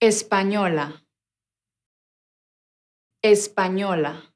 Española. Española.